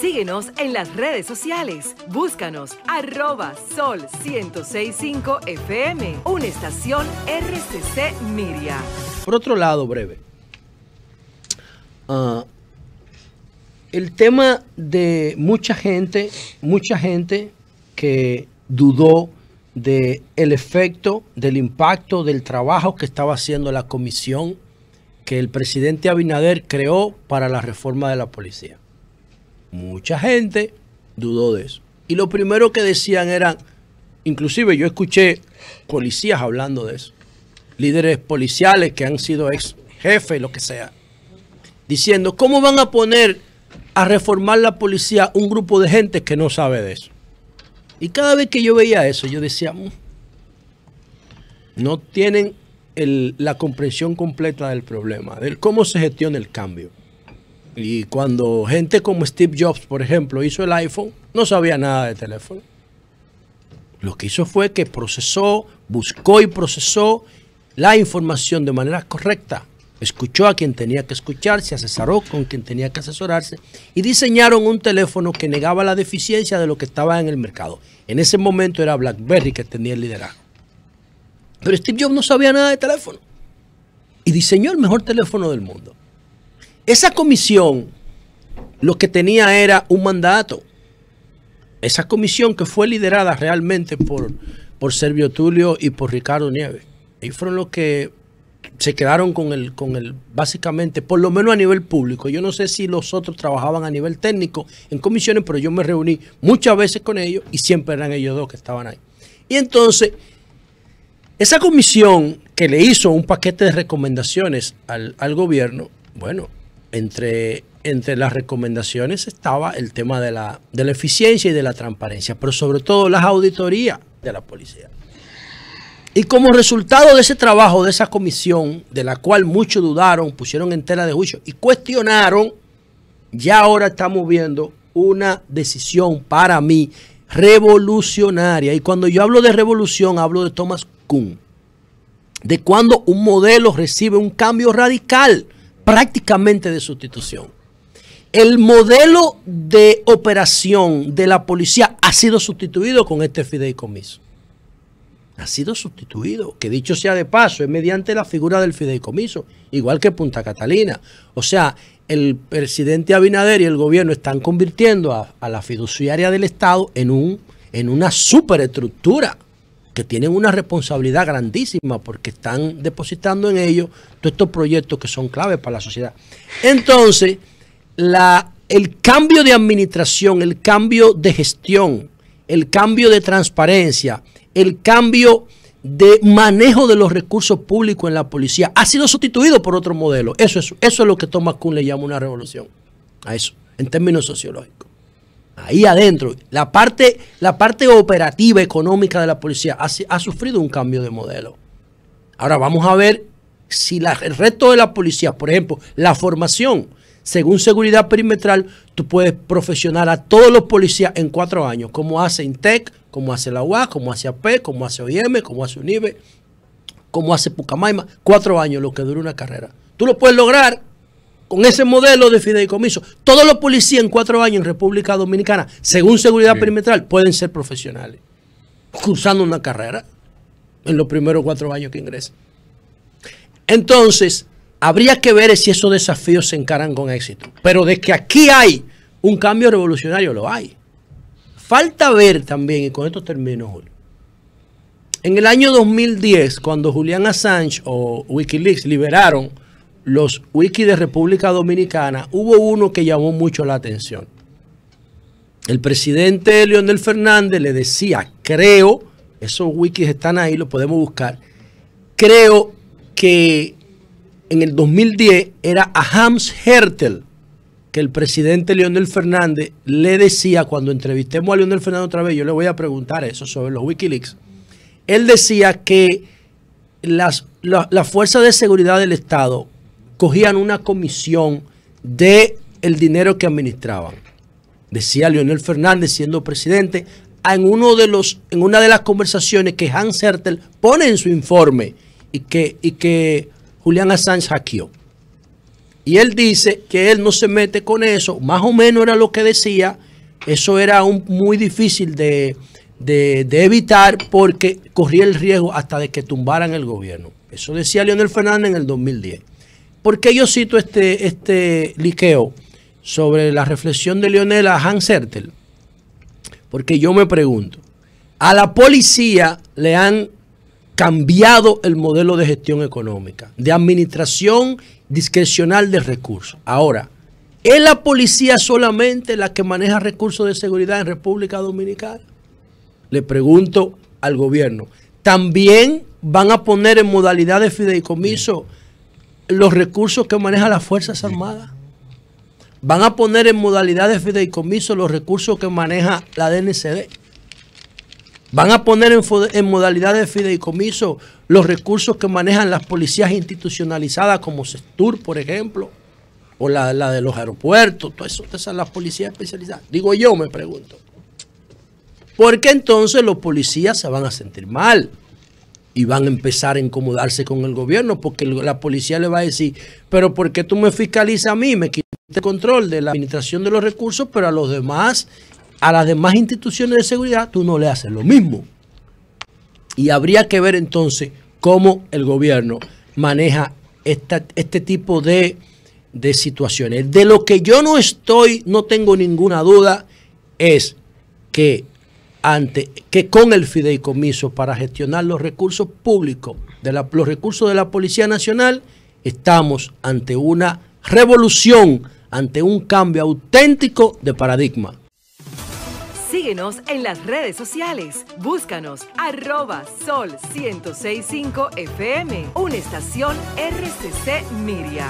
Síguenos en las redes sociales. Búscanos arroba sol 1065 FM, una estación RCC Miria. Por otro lado, breve. Ah, el tema de mucha gente, mucha gente que dudó del el efecto, del impacto del trabajo que estaba haciendo la comisión que el presidente Abinader creó para la reforma de la policía. Mucha gente dudó de eso. Y lo primero que decían eran, inclusive yo escuché policías hablando de eso, líderes policiales que han sido ex jefes, lo que sea, diciendo, ¿cómo van a poner a reformar la policía un grupo de gente que no sabe de eso? Y cada vez que yo veía eso, yo decía, mm, no tienen la comprensión completa del problema, del cómo se gestiona el cambio. Y cuando gente como Steve Jobs, por ejemplo, hizo el iPhone, no sabía nada de teléfono. Lo que hizo fue que procesó, buscó y procesó la información de manera correcta. Escuchó a quien tenía que escucharse, asesoró con quien tenía que asesorarse y diseñaron un teléfono que negaba la deficiencia de lo que estaba en el mercado. En ese momento era BlackBerry que tenía el liderazgo. Pero Steve Jobs no sabía nada de teléfono y diseñó el mejor teléfono del mundo. Esa comisión lo que tenía era un mandato. Esa comisión que fue liderada realmente por, por Servio Tulio y por Ricardo Nieves. Ellos fueron los que se quedaron con el, con básicamente, por lo menos a nivel público. Yo no sé si los otros trabajaban a nivel técnico en comisiones, pero yo me reuní muchas veces con ellos y siempre eran ellos dos que estaban ahí. Y entonces, esa comisión que le hizo un paquete de recomendaciones al, al gobierno, bueno, entre, entre las recomendaciones estaba el tema de la, de la eficiencia y de la transparencia, pero sobre todo las auditorías de la policía. Y como resultado de ese trabajo, de esa comisión, de la cual muchos dudaron, pusieron en tela de juicio y cuestionaron, ya ahora estamos viendo una decisión para mí revolucionaria. Y cuando yo hablo de revolución, hablo de Thomas Kuhn. De cuando un modelo recibe un cambio radical prácticamente de sustitución. El modelo de operación de la policía ha sido sustituido con este fideicomiso. Ha sido sustituido, que dicho sea de paso, es mediante la figura del fideicomiso, igual que Punta Catalina. O sea, el presidente Abinader y el gobierno están convirtiendo a, la fiduciaria del Estado en, un, en una superestructura que tienen una responsabilidad grandísima porque están depositando en ellos todos estos proyectos que son claves para la sociedad. Entonces, la, el cambio de administración, el cambio de gestión, el cambio de transparencia, el cambio de manejo de los recursos públicos en la policía ha sido sustituido por otro modelo. Eso es, eso es lo que Thomas Kuhn le llama una revolución. A eso, en términos sociológicos ahí adentro, la parte, la parte operativa económica de la policía ha, sufrido un cambio de modelo. Ahora vamos a ver si el resto de la policía, por ejemplo, la formación, según seguridad perimetral, tú puedes profesionar a todos los policías en cuatro años, como hace Intec, como hace la UAS, como hace AP, como hace OIM, como hace UNIBE, como hace Pucamaima, cuatro años lo que dura una carrera. Tú lo puedes lograr con ese modelo de fideicomiso. Todos los policías en cuatro años en República Dominicana, según seguridad perimetral, pueden ser profesionales, cursando una carrera en los primeros cuatro años que ingresan. Entonces, habría que ver si esos desafíos se encaran con éxito. Pero de que aquí hay un cambio revolucionario, lo hay. Falta ver también, y con esto termino, Julio. En el año 2010, cuando Julián Assange o Wikileaks liberaron los wikis de República Dominicana, hubo uno que llamó mucho la atención. El presidente Leonel Fernández le decía, creo, esos wikis están ahí, lo podemos buscar, creo que en el 2010 era a Hans Hertel que el presidente Leonel Fernández le decía, cuando entrevistemos a Leonel Fernández otra vez, yo le voy a preguntar eso sobre los Wikileaks, él decía que las, fuerzas fuerza de seguridad del Estado cogían una comisión de el dinero que administraban. Decía Leonel Fernández siendo presidente en uno de los en una de las conversaciones que Hans Hertel pone en su informe y que y que Julián Assange hackeó. Y él dice que él no se mete con eso, más o menos era lo que decía, eso era un, muy difícil de, evitar porque corría el riesgo hasta de que tumbaran el gobierno. Eso decía Leonel Fernández en el 2010. ¿Por qué yo cito este, este liqueo sobre la reflexión de Leonel a Hans Hertel? Porque yo me pregunto, a la policía le han cambiado el modelo de gestión económica, de administración discrecional de recursos. Ahora, ¿es la policía solamente la que maneja recursos de seguridad en República Dominicana? Le pregunto al gobierno, ¿también van a poner en modalidad de fideicomiso? los recursos que maneja las Fuerzas Armadas. Van a poner en modalidad de fideicomiso los recursos que maneja la DNCD. Van a poner en, en modalidad de fideicomiso los recursos que manejan las policías institucionalizadas como Sestur, por ejemplo, o la, de los aeropuertos, todas esas las policías especializadas. Digo yo, me pregunto. ¿Por qué entonces los policías se van a sentir mal? y van a empezar a incomodarse con el gobierno porque la policía le va a decir, pero ¿por qué tú me fiscalizas a mí? Me quitas el control de la administración de los recursos, pero a los demás, a las demás instituciones de seguridad, tú no le haces lo mismo. Y habría que ver entonces cómo el gobierno maneja este tipo de, de situaciones. De lo que yo no estoy, no tengo ninguna duda, es que ante que con el fideicomiso para gestionar los recursos públicos, de los recursos de la Policía Nacional, estamos ante una revolución, ante un cambio auténtico de paradigma. Síguenos en las redes sociales. Búscanos arroba sol 1065 FM, una estación RCC Miria.